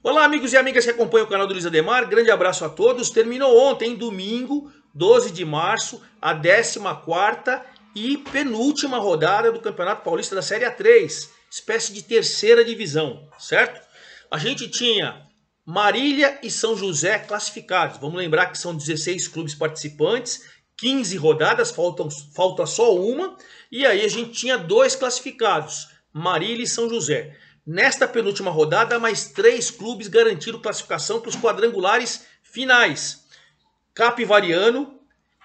Olá, amigos e amigas que acompanham o canal do Luiz Ademar, grande abraço a todos. Terminou ontem, domingo, 12 de março, a 14ª e penúltima rodada do Campeonato Paulista da Série A3, espécie de terceira divisão, certo? A gente tinha Marília e São José classificados. Vamos lembrar que são 16 clubes participantes, 15 rodadas, faltam, falta só uma. E aí a gente tinha dois classificados, Marília e São José. Nesta penúltima rodada, mais três clubes garantiram classificação para os quadrangulares finais. Capivariano,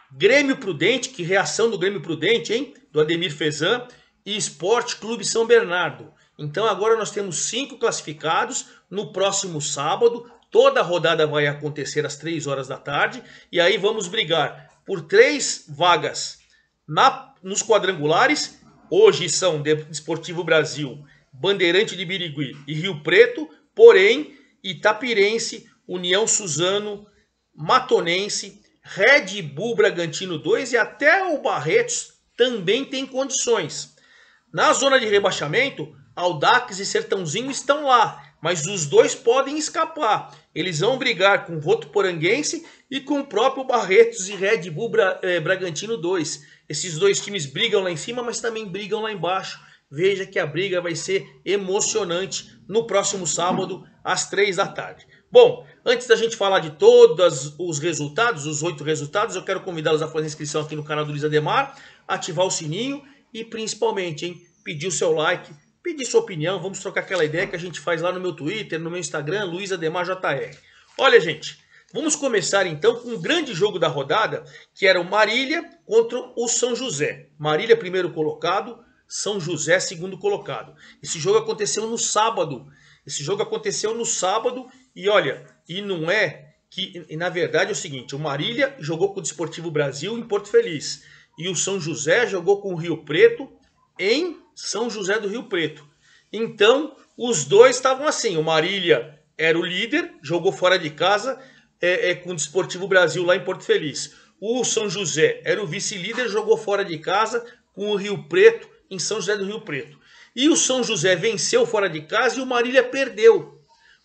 Grêmio Prudente, que reação do Grêmio Prudente, hein? Do Ademir Fezan e Esporte Clube São Bernardo. Então agora nós temos cinco classificados. No próximo sábado, toda a rodada vai acontecer às três horas da tarde. E aí vamos brigar por três vagas na, nos quadrangulares. Hoje são Desportivo Brasil Bandeirante de Birigui e Rio Preto, porém, Itapirense, União Suzano, Matonense, Red Bull Bragantino 2 e até o Barretos também tem condições. Na zona de rebaixamento, Aldax e Sertãozinho estão lá, mas os dois podem escapar. Eles vão brigar com o Poranguense e com o próprio Barretos e Red Bull Bra eh, Bragantino 2. Esses dois times brigam lá em cima, mas também brigam lá embaixo. Veja que a briga vai ser emocionante no próximo sábado, às três da tarde. Bom, antes da gente falar de todos os resultados, os oito resultados, eu quero convidá-los a fazer inscrição aqui no canal do Luiz Ademar, ativar o sininho e principalmente, hein, pedir o seu like, pedir sua opinião, vamos trocar aquela ideia que a gente faz lá no meu Twitter, no meu Instagram, Luiz Ademar JR. Olha, gente, Vamos começar então com um grande jogo da rodada, que era o Marília contra o São José. Marília primeiro colocado, são José, segundo colocado. Esse jogo aconteceu no sábado. Esse jogo aconteceu no sábado e olha, e não é que e, na verdade é o seguinte, o Marília jogou com o Desportivo Brasil em Porto Feliz e o São José jogou com o Rio Preto em São José do Rio Preto. Então, os dois estavam assim, o Marília era o líder, jogou fora de casa é, é, com o Desportivo Brasil lá em Porto Feliz. O São José era o vice-líder, jogou fora de casa com o Rio Preto em São José do Rio Preto. E o São José venceu fora de casa e o Marília perdeu.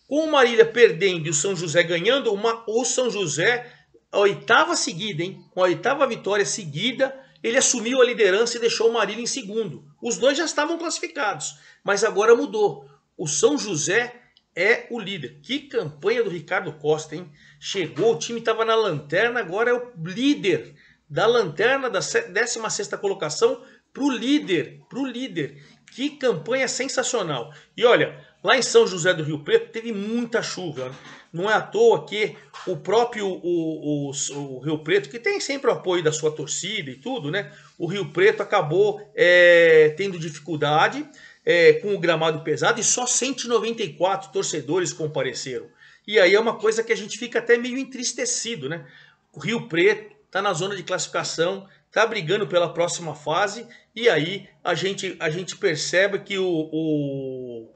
Com o Marília perdendo e o São José ganhando, uma, o São José, a oitava seguida, hein? Com a oitava vitória seguida, ele assumiu a liderança e deixou o Marília em segundo. Os dois já estavam classificados, mas agora mudou. O São José é o líder. Que campanha do Ricardo Costa, hein? Chegou, o time estava na lanterna, agora é o líder da lanterna da 16 sexta colocação pro líder, pro líder. Que campanha sensacional. E olha, lá em São José do Rio Preto teve muita chuva. Né? Não é à toa que o próprio o, o, o Rio Preto, que tem sempre o apoio da sua torcida e tudo, né? O Rio Preto acabou é, tendo dificuldade é, com o gramado pesado e só 194 torcedores compareceram. E aí é uma coisa que a gente fica até meio entristecido, né? O Rio Preto está na zona de classificação tá brigando pela próxima fase e aí a gente, a gente percebe que o, o,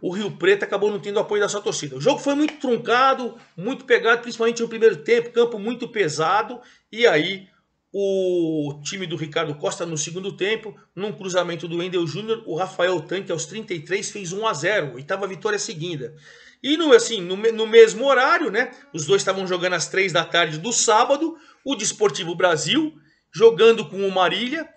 o Rio Preto acabou não tendo apoio da sua torcida. O jogo foi muito truncado, muito pegado, principalmente no primeiro tempo, campo muito pesado e aí o time do Ricardo Costa no segundo tempo, num cruzamento do Wendel Júnior, o Rafael Tanque aos 33 fez 1 a 0, oitava vitória seguida. E no, assim, no, no mesmo horário, né? Os dois estavam jogando às três da tarde do sábado, o Desportivo Brasil jogando com o Marília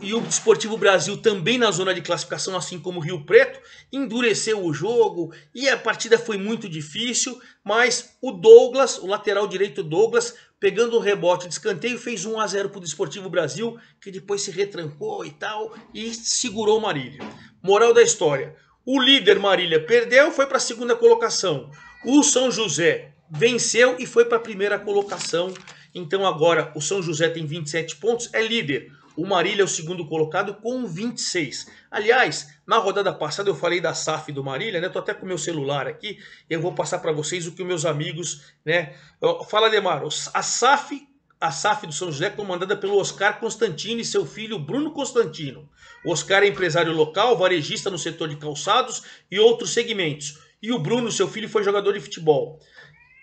e o Desportivo Brasil também na zona de classificação, assim como o Rio Preto, endureceu o jogo e a partida foi muito difícil, mas o Douglas, o lateral direito Douglas, pegando o rebote de escanteio, fez 1 a 0 para o Desportivo Brasil, que depois se retrancou e tal, e segurou o Marília. Moral da história, o líder Marília perdeu, foi para a segunda colocação. O São José venceu e foi para a primeira colocação. Então agora o São José tem 27 pontos, é líder. O Marília é o segundo colocado com 26. Aliás, na rodada passada eu falei da SAF do Marília, né? Tô até com meu celular aqui, eu vou passar para vocês o que meus amigos, né? Fala, Demar, a SAF a SAF do São José, comandada pelo Oscar Constantino e seu filho Bruno Constantino. O Oscar é empresário local, varejista no setor de calçados e outros segmentos. E o Bruno, seu filho, foi jogador de futebol.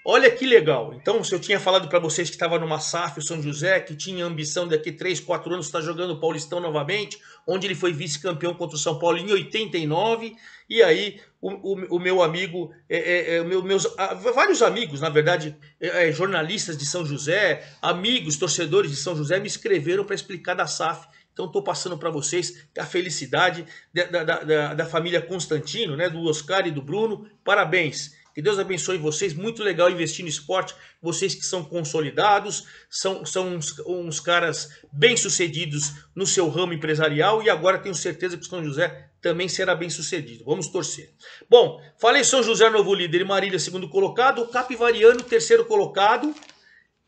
Olha que legal. Então, se eu tinha falado para vocês que estava numa SAF, o São José, que tinha ambição daqui 3, 4 anos estar tá jogando o Paulistão novamente, onde ele foi vice-campeão contra o São Paulo em 89, e aí o, o, o meu amigo, é, é, é, meus, vários amigos, na verdade, é, é, jornalistas de São José, amigos, torcedores de São José, me escreveram para explicar da SAF. Então, estou passando para vocês a felicidade da, da, da, da família Constantino, né, do Oscar e do Bruno. Parabéns! Que Deus abençoe vocês. Muito legal investir no esporte. Vocês que são consolidados, são, são uns, uns caras bem-sucedidos no seu ramo empresarial e agora tenho certeza que o São José também será bem-sucedido. Vamos torcer. Bom, falei São José, novo líder, e Marília, segundo colocado. O Capivariano, terceiro colocado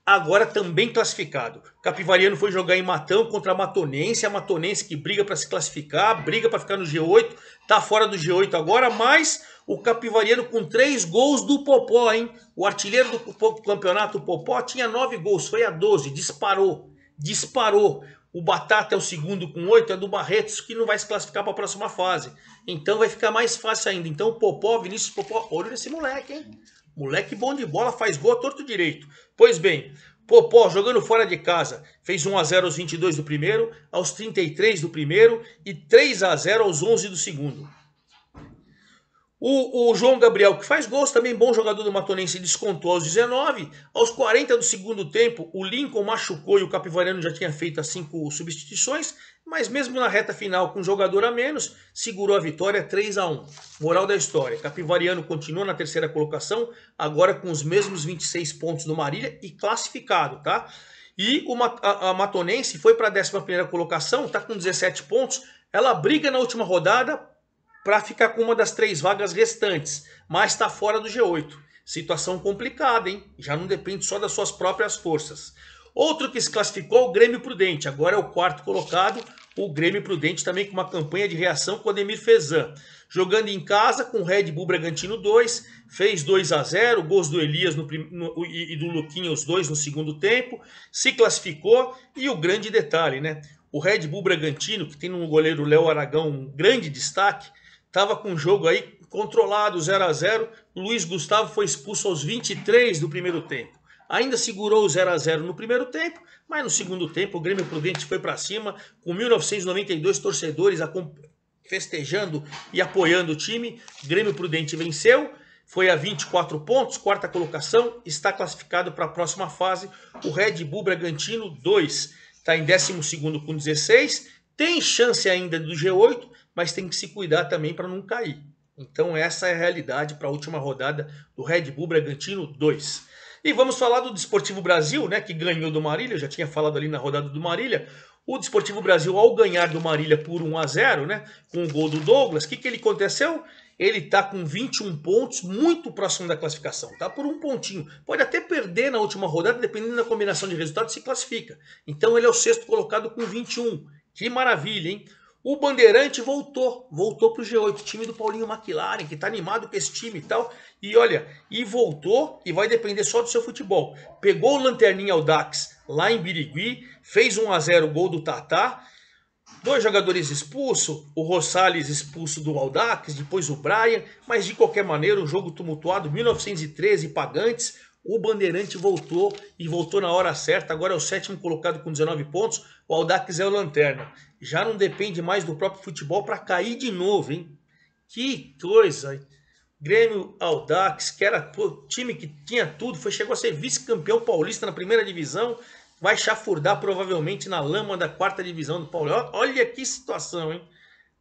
agora também classificado. Capivariano foi jogar em Matão contra a Matonense, a Matonense que briga para se classificar, briga para ficar no G8, tá fora do G8 agora, mas o Capivariano com três gols do Popó, hein? O artilheiro do campeonato, o Popó, tinha nove gols, foi a 12, disparou, disparou. O Batata é o segundo com oito, é do Barretos, que não vai se classificar para a próxima fase. Então vai ficar mais fácil ainda. Então o Popó, Vinícius Popó, olho nesse moleque, hein? Moleque bom de bola, faz gol a torto direito. Pois bem, Popó jogando fora de casa, fez 1 a 0 aos 22 do primeiro, aos 33 do primeiro e 3 a 0 aos 11 do segundo. O, o, João Gabriel, que faz gols, também bom jogador do Matonense, descontou aos 19. Aos 40 do segundo tempo, o Lincoln machucou e o Capivariano já tinha feito as cinco substituições, mas mesmo na reta final, com um jogador a menos, segurou a vitória 3 a 1 Moral da história: Capivariano continua na terceira colocação, agora com os mesmos 26 pontos do Marília e classificado, tá? E o, a, a Matonense foi para a 11 colocação, está com 17 pontos. Ela briga na última rodada para ficar com uma das três vagas restantes, mas está fora do G8. Situação complicada, hein? Já não depende só das suas próprias forças. Outro que se classificou, é o Grêmio Prudente. Agora é o quarto colocado, o Grêmio Prudente também com uma campanha de reação com o Ademir Fezan. Jogando em casa com o Red Bull Bragantino 2, fez 2 a 0 gols do Elias no, no, e do Luquinha os dois no segundo tempo, se classificou e o grande detalhe, né? O Red Bull Bragantino, que tem no goleiro Léo Aragão um grande destaque, estava com o jogo aí controlado 0 a 0. Luiz Gustavo foi expulso aos 23 do primeiro tempo. Ainda segurou o 0 a 0 no primeiro tempo, mas no segundo tempo o Grêmio Prudente foi para cima com 1992 torcedores festejando e apoiando o time. Grêmio Prudente venceu, foi a 24 pontos, quarta colocação, está classificado para a próxima fase. O Red Bull Bragantino 2 está em 12 com 16, tem chance ainda do G8, mas tem que se cuidar também para não cair. Então essa é a realidade para a última rodada do Red Bull Bragantino 2. E vamos falar do Desportivo Brasil, né, que ganhou do Marília, já tinha falado ali na rodada do Marília. O Desportivo Brasil, ao ganhar do Marília por 1 a 0 né, com o gol do Douglas, o que, que ele aconteceu? Ele está com 21 pontos, muito próximo da classificação, tá? Por um pontinho. Pode até perder na última rodada, dependendo da combinação de resultados, se classifica. Então ele é o sexto colocado com 21. Que maravilha, hein? O Bandeirante voltou, voltou para o G8, time do Paulinho McLaren, que está animado com esse time e tal. E olha, e voltou e vai depender só do seu futebol. Pegou o Lanterninha ao Dax lá em Birigui, fez 1 a 0 o gol do Tatá. Dois jogadores expulsos, o Rosales expulso do Aldax, depois o Brian, mas de qualquer maneira, o um jogo tumultuado, 1913 pagantes, o Bandeirante voltou e voltou na hora certa. Agora é o sétimo colocado com 19 pontos. O Aldax é o lanterna. Já não depende mais do próprio futebol para cair de novo, hein? Que coisa, hein? Grêmio Aldax, que era time que tinha tudo, foi chegou a ser vice-campeão paulista na primeira divisão, vai chafurdar provavelmente na lama da quarta divisão do Paulista. Olha que situação, hein?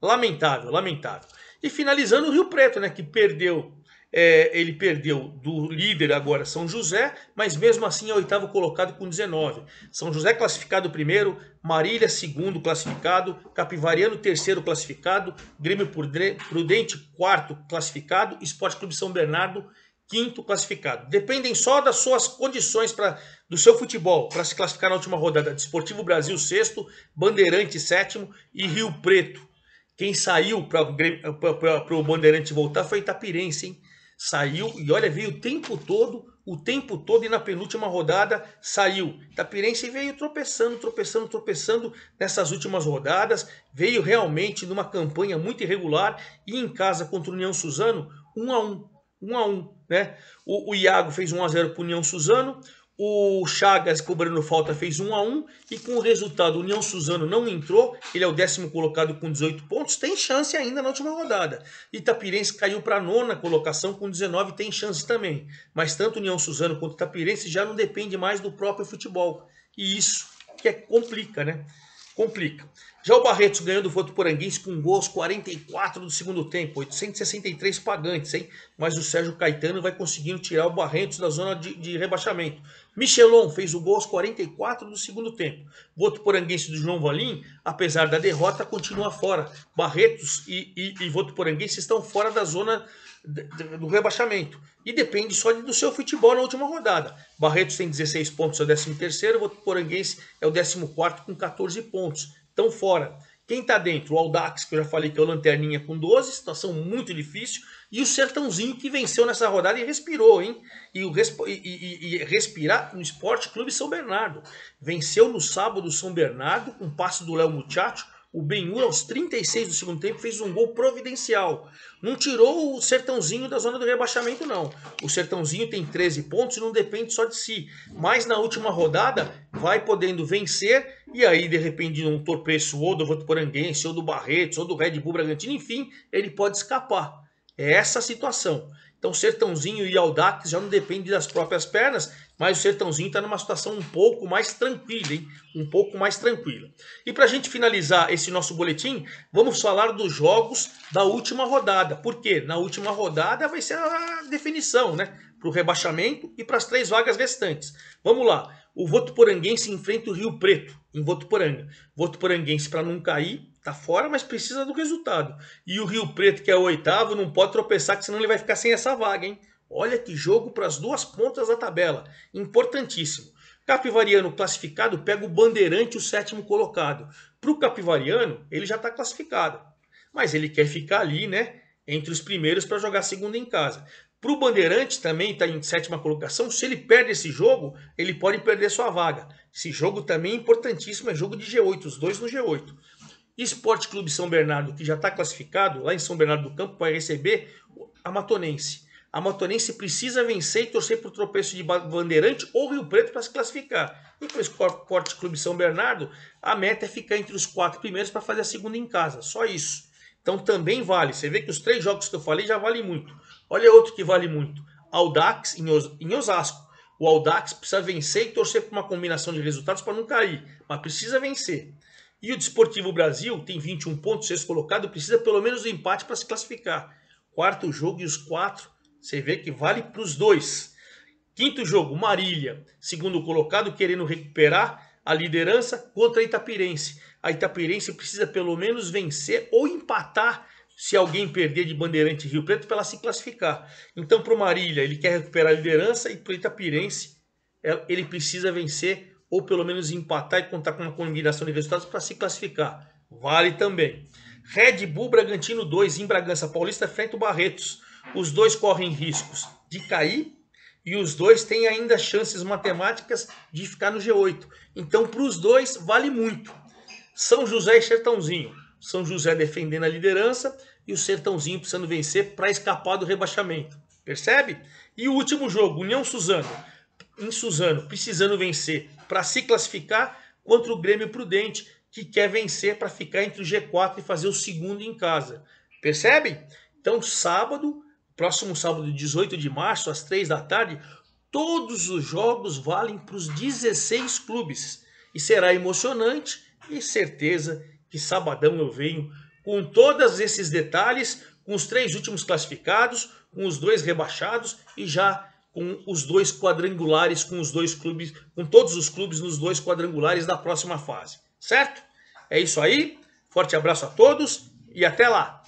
Lamentável, lamentável. E finalizando o Rio Preto, né, que perdeu é, ele perdeu do líder agora São José, mas mesmo assim é oitavo colocado com 19. São José classificado primeiro, Marília segundo classificado, Capivariano terceiro classificado, Grêmio Prudente quarto classificado, Esporte Clube São Bernardo quinto classificado. Dependem só das suas condições para do seu futebol para se classificar na última rodada. Desportivo Brasil sexto, Bandeirante sétimo e Rio Preto. Quem saiu para o Bandeirante voltar foi Itapirense, hein? Saiu e olha, veio o tempo todo, o tempo todo e na penúltima rodada saiu. Itapirense veio tropeçando, tropeçando, tropeçando nessas últimas rodadas. Veio realmente numa campanha muito irregular e em casa contra o União Suzano, 1 a 1 1 a 1 né? O, o Iago fez 1 a 0 para o União Suzano. O Chagas cobrando falta fez 1 a 1 e com o resultado, o União Suzano não entrou, ele é o décimo colocado com 18 pontos, tem chance ainda na última rodada. Itapirense caiu para a nona colocação com 19, tem chance também. Mas tanto União Suzano quanto Itapirense já não depende mais do próprio futebol. E isso que é, complica, né? Complica. Já o Barretos ganhou do Votuporanguense com gols gol aos 44 do segundo tempo, 863 pagantes, hein? Mas o Sérgio Caetano vai conseguindo tirar o Barretos da zona de, de rebaixamento. Michelon fez o gol aos 44 do segundo tempo. Votuporanguense do João Valim, apesar da derrota, continua fora. Barretos e, e, e Votuporanguense estão fora da zona do rebaixamento. E depende só do seu futebol na última rodada. Barretos tem 16 pontos, é o 13º. Votuporanguense é o 14º com 14 pontos estão fora. Quem está dentro? O Aldax, que eu já falei que é o Lanterninha com 12, situação muito difícil. E o Sertãozinho, que venceu nessa rodada e respirou, hein? E, o resp e, e, e respirar no Esporte Clube São Bernardo. Venceu no sábado o São Bernardo, com um passo do Léo Muchacho, o Benhur, aos 36 do segundo tempo, fez um gol providencial. Não tirou o Sertãozinho da zona do rebaixamento, não. O Sertãozinho tem 13 pontos e não depende só de si. Mas na última rodada, vai podendo vencer e aí, de repente, num torpeço ou do Votuporanguense, ou do Barretos, ou do Red Bull Bragantino, enfim, ele pode escapar. É essa a situação. Então, Sertãozinho e Aldax já não dependem das próprias pernas mas o Sertãozinho está numa situação um pouco mais tranquila, hein? Um pouco mais tranquila. E para a gente finalizar esse nosso boletim, vamos falar dos jogos da última rodada. Porque na última rodada vai ser a definição, né? Para o rebaixamento e para as três vagas restantes. Vamos lá. O Votuporanguense enfrenta o Rio Preto, em Votuporanga. Votuporanguense, para não cair, tá fora, mas precisa do resultado. E o Rio Preto, que é o oitavo, não pode tropeçar, que senão ele vai ficar sem essa vaga, hein? Olha que jogo para as duas pontas da tabela. Importantíssimo. Capivariano classificado pega o Bandeirante, o sétimo colocado. Para o Capivariano, ele já está classificado. Mas ele quer ficar ali, né? Entre os primeiros para jogar segunda em casa. Para o Bandeirante também está em sétima colocação. Se ele perde esse jogo, ele pode perder sua vaga. Esse jogo também é importantíssimo, é jogo de G8, os dois no G8. Esporte Clube São Bernardo, que já está classificado, lá em São Bernardo do Campo, vai receber a Matonense a Matonense precisa vencer e torcer por tropeço de Bandeirante ou Rio Preto para se classificar. E para o Esporte Clube São Bernardo, a meta é ficar entre os quatro primeiros para fazer a segunda em casa. Só isso. Então também vale. Você vê que os três jogos que eu falei já valem muito. Olha outro que vale muito. Aldax em, Os em Osasco. O Aldax precisa vencer e torcer por uma combinação de resultados para não cair. Mas precisa vencer. E o Desportivo Brasil tem 21 pontos, sexto colocado, precisa pelo menos do empate para se classificar. Quarto jogo e os quatro você vê que vale para os dois. Quinto jogo, Marília, segundo colocado, querendo recuperar a liderança contra a Itapirense. A Itapirense precisa pelo menos vencer ou empatar se alguém perder de Bandeirante Rio Preto para ela se classificar. Então, para o Marília, ele quer recuperar a liderança e para o Itapirense, é, ele precisa vencer ou pelo menos empatar e contar com uma combinação de resultados para se classificar. Vale também. Red Bull Bragantino 2 em Bragança Paulista frente ao Barretos os dois correm riscos de cair e os dois têm ainda chances matemáticas de ficar no G8. Então, para os dois, vale muito. São José e Sertãozinho. São José defendendo a liderança e o Sertãozinho precisando vencer para escapar do rebaixamento. Percebe? E o último jogo, União Suzano. Em Suzano, precisando vencer para se classificar contra o Grêmio Prudente, que quer vencer para ficar entre o G4 e fazer o segundo em casa. Percebe? Então, sábado, próximo sábado, 18 de março, às 3 da tarde, todos os jogos valem para os 16 clubes. E será emocionante e certeza que sabadão eu venho com todos esses detalhes, com os três últimos classificados, com os dois rebaixados e já com os dois quadrangulares, com os dois clubes, com todos os clubes nos dois quadrangulares da próxima fase. Certo? É isso aí. Forte abraço a todos e até lá!